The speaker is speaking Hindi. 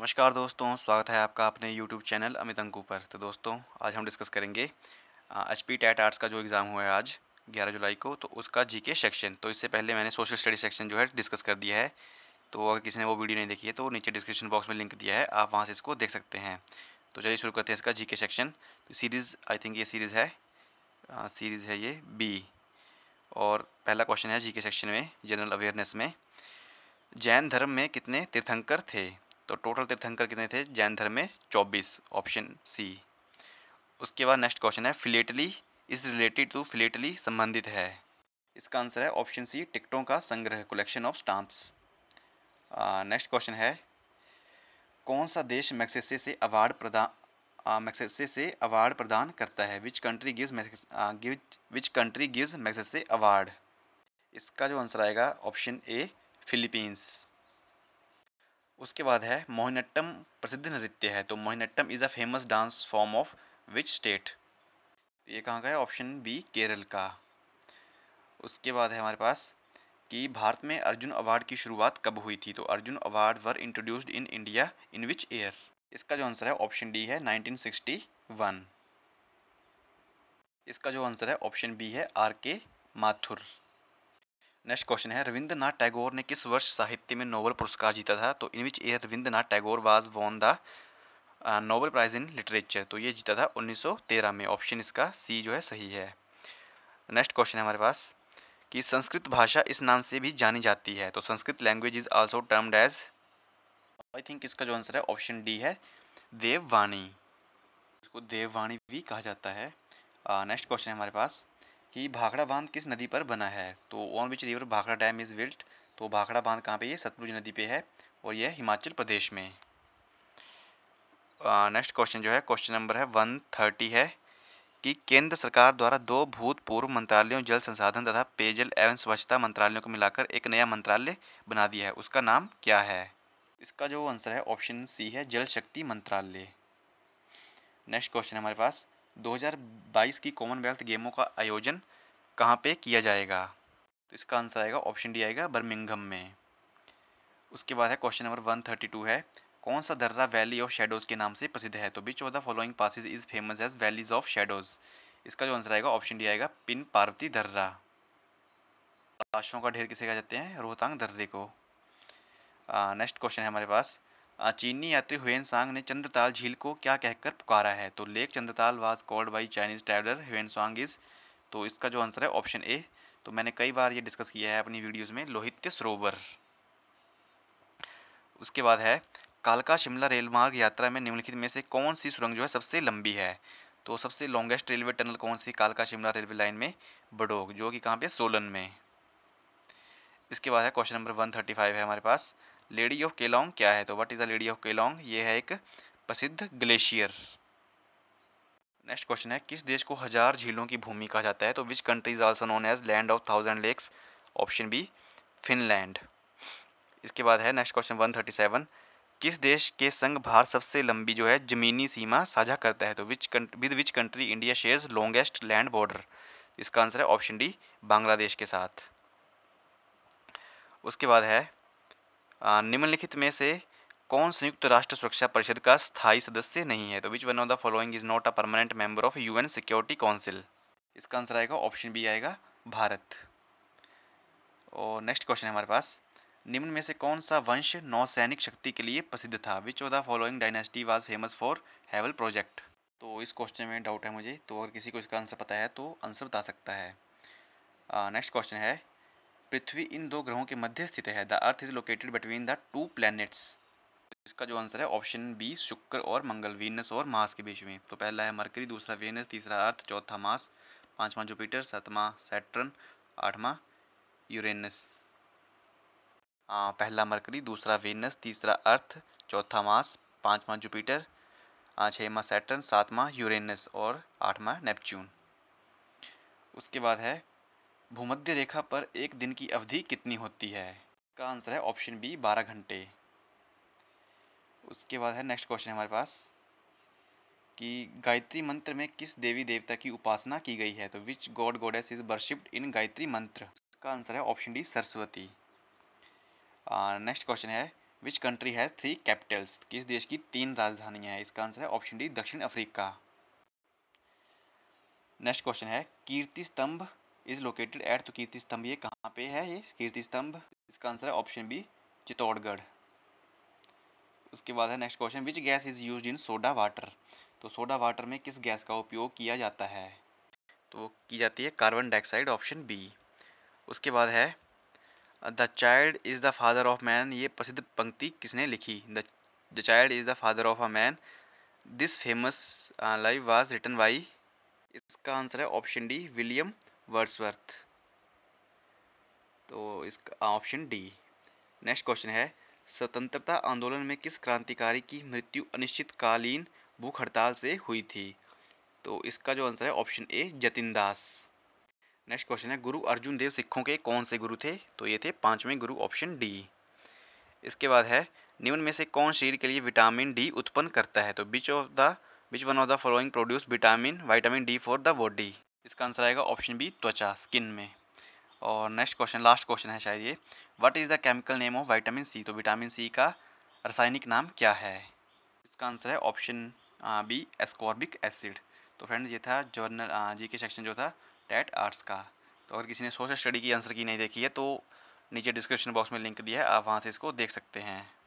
नमस्कार दोस्तों स्वागत है आपका अपने YouTube चैनल अमित अंकू पर तो दोस्तों आज हम डिस्कस करेंगे एच पी टैट आर्ट्स का जो एग्ज़ाम हुआ है आज 11 जुलाई को तो उसका जीके सेक्शन तो इससे पहले मैंने सोशल स्टडी सेक्शन जो है डिस्कस कर दिया है तो अगर किसी ने वो वीडियो नहीं देखी है तो नीचे डिस्क्रिप्शन बॉक्स में लिंक दिया है आप वहाँ से इसको देख सकते हैं तो चलिए शुरू करते हैं इसका जी सेक्शन तो सीरीज़ आई थिंक ये सीरीज़ है सीरीज़ है ये बी और पहला क्वेश्चन है जी सेक्शन में जनरल अवेयरनेस में जैन धर्म में कितने तीर्थंकर थे तो टोटल तीर्थंकर कितने थे जैन धर्म में चौबीस ऑप्शन सी उसके बाद नेक्स्ट क्वेश्चन है philately is related to philately संबंधित है इसका आंसर है ऑप्शन सी टिकटों का संग्रह collection of stamps next question है कौन सा देश मैक्सेसे से अवार्ड प्रदान मैक्सेसे से अवार्ड प्रदान करता है which country gives which country gives Magsaysay award इसका जो आंसर आएगा ऑप्शन ए फिलीपींस उसके बाद है मोहिनट्टम प्रसिद्ध नृत्य है तो Mohiniyattam is a famous dance form of which state ये कहाँ का है ऑप्शन बी केरल का उसके बाद है हमारे पास कि भारत में अर्जुन अवार्ड की शुरुआत कब हुई थी तो Arjuna award were introduced in India in which year इसका जो आंसर है ऑप्शन डी है 1961 इसका जो आंसर है ऑप्शन बी है आर के माथुर नेक्स्ट क्वेश्चन है रविंद्रनाथ टैगोर ने किस वर्ष साहित्य में नोबल पुरस्कार जीता था तो in which a Rabindranath Tagore was won the Nobel prize in literature तो ये जीता था 1913 में ऑप्शन इसका सी जो है सही है नेक्स्ट क्वेश्चन है हमारे पास कि संस्कृत भाषा इस नाम से भी जानी जाती है तो Sanskrit language is also termed as I think इसका जो आंसर है ऑप्शन डी है देववाणी इसको देववाणी भी कहा जाता है नेक्स्ट क्वेश्चन है हमारे पास कि भाखड़ा बांध किस नदी पर बना है तो on which river Bhakra dam is built तो भाखड़ा बांध कहाँ पे ये सतलुज नदी पे है और यह हिमाचल प्रदेश में नेक्स्ट क्वेश्चन जो है क्वेश्चन नंबर है वन थर्टी है कि केंद्र सरकार द्वारा दो भूतपूर्व मंत्रालयों जल संसाधन तथा पेयजल एवं स्वच्छता मंत्रालयों को मिलाकर एक नया मंत्रालय बना दिया है उसका नाम क्या है इसका जो आंसर है ऑप्शन सी है जल शक्ति मंत्रालय नेक्स्ट क्वेश्चन हमारे पास 2022 की कॉमनवेल्थ गेमों का आयोजन कहाँ पे किया जाएगा तो इसका आंसर आएगा ऑप्शन डी आएगा बर्मिंगम में उसके बाद है question number one thirty two है कौन सा दर्रा वैली ऑफ शेडोज़ के नाम से प्रसिद्ध है तो which of the following passes is famous as valleys of shadows इसका जो आंसर आएगा ऑप्शन डी आएगा पिन पार्वती दर्रा लाशों का ढेर किसे कहा जाते हैं रोहतांग दर्रे को नेक्स्ट क्वेश्चन है हमारे पास चीनी यात्री हुएन सांग ने चंद्रताल झील को क्या कहकर पुकारा है तो lake Chandratal was called by Chinese traveller Hiuen Tsang is तो इसका जो आंसर है ऑप्शन ए तो मैंने कई बार ये डिस्कस किया है अपनी वीडियोज़ में लोहित्य सरोवर उसके बाद है कालका शिमला रेल मार्ग यात्रा में निम्नलिखित में से कौन सी सुरंग जो है सबसे लंबी है तो सबसे लॉन्गेस्ट रेलवे टनल कौन सी कालका शिमला रेलवे लाइन में बडोग जो कि कहाँ पे सोलन में इसके बाद है question number one thirty five है हमारे पास लेडी ऑफ केलोंग क्या है तो what is the lady of Keylong ये है एक प्रसिद्ध ग्लेशियर नेक्स्ट क्वेश्चन है किस देश को हजार झीलों की भूमि कहा जाता है तो which countries also known as land of thousand lakes option B Finland इसके बाद है next question one thirty seven किस देश के संग भारत सबसे लंबी जो है जमीनी सीमा साझा करता है तो which with which country India shares longest land border इसका आंसर है ऑप्शन डी बांग्लादेश के साथ उसके बाद है निम्नलिखित में से कौन संयुक्त राष्ट्र सुरक्षा परिषद का स्थायी सदस्य नहीं है तो which one of the following is not a permanent member of UN security council इसका आंसर आएगा ऑप्शन बी आएगा भारत और नेक्स्ट क्वेश्चन है हमारे पास निम्न में से कौन सा वंश नौसैनिक शक्ति के लिए प्रसिद्ध था which of the following dynasty was famous for hydel project तो इस क्वेश्चन में डाउट है मुझे तो अगर किसी को इसका आंसर पता है तो आंसर बता सकता है नेक्स्ट uh, क्वेश्चन है पृथ्वी इन दो ग्रहों के मध्य स्थित है the earth is located between the two planets इसका जो आंसर है ऑप्शन बी शुक्र और मंगल वीनस और मास के बीच में तो पहला है मरकरी दूसरा वीनस तीसरा अर्थ चौथा मास पांचवा जुपिटर सातवा सैटर्न आठवा यूरेनस पहला मरकरी दूसरा वीनस तीसरा अर्थ चौथा मास पांचवा जुपिटर छमा सैटर्न सातवा यूरेनस और आठवा नेपच्यून उसके बाद है भूमध्य रेखा पर एक दिन की अवधि कितनी होती है का आंसर है ऑप्शन बी बारह घंटे उसके बाद है नेक्स्ट क्वेश्चन हमारे पास कि गायत्री मंत्र में किस देवी देवता की उपासना की गई है तो which god goddess is worshipped in Gayatri mantra का आंसर है option D Saraswati next question है which country has three capitals किस देश की तीन राजधानियां हैं इसका आंसर है ऑप्शन डी दक्षिण अफ्रीका नेक्स्ट क्वेश्चन है कीर्ति स्तंभ इज लोकेटेड एट तो कीर्ति स्तंभ ये कहाँ पे है ये कीर्ति स्तंभ इसका आंसर है ऑप्शन बी चित्तौड़गढ़ उसके बाद है next question which gas is use in soda water तो सोडा वाटर में किस गैस का उपयोग किया जाता है तो की जाती है कार्बन डाइऑक्साइड ऑप्शन बी उसके बाद है the child is the father of man ये प्रसिद्ध पंक्ति किसने लिखी the the child is the father of a man this famous line was written by इसका आंसर है ऑप्शन डी विलियम वर्ड्सवर्थ तो इसका ऑप्शन डी नेक्स्ट क्वेश्चन है स्वतंत्रता आंदोलन में किस क्रांतिकारी की मृत्यु अनिश्चितकालीन भूख हड़ताल से हुई थी तो इसका जो आंसर है option A Jatin Das next question है गुरु अर्जुन देव सिखों के कौन से गुरु थे तो ये थे पाँचवें गुरु ऑप्शन डी इसके बाद है निम्न में से कौन शरीर के लिए विटामिन डी उत्पन्न करता है तो which of the which one of the following produce vitamin vitamin D for the body इसका आंसर आएगा ऑप्शन बी त्वचा स्किन में और नेक्स्ट क्वेश्चन लास्ट क्वेश्चन है शायद ये what is the chemical name of vitamin C तो विटामिन सी का रासायनिक नाम क्या है इसका आंसर है ऑप्शन बी एस्कॉर्बिक एसिड तो फ्रेंड्स ये था जर्नल जी के सेक्शन जो था टेट आर्ट्स का तो अगर किसी ने सोशल स्टडी की आंसर की नहीं देखी है तो नीचे डिस्क्रिप्शन बॉक्स में लिंक दिया है आप वहाँ से इसको देख सकते हैं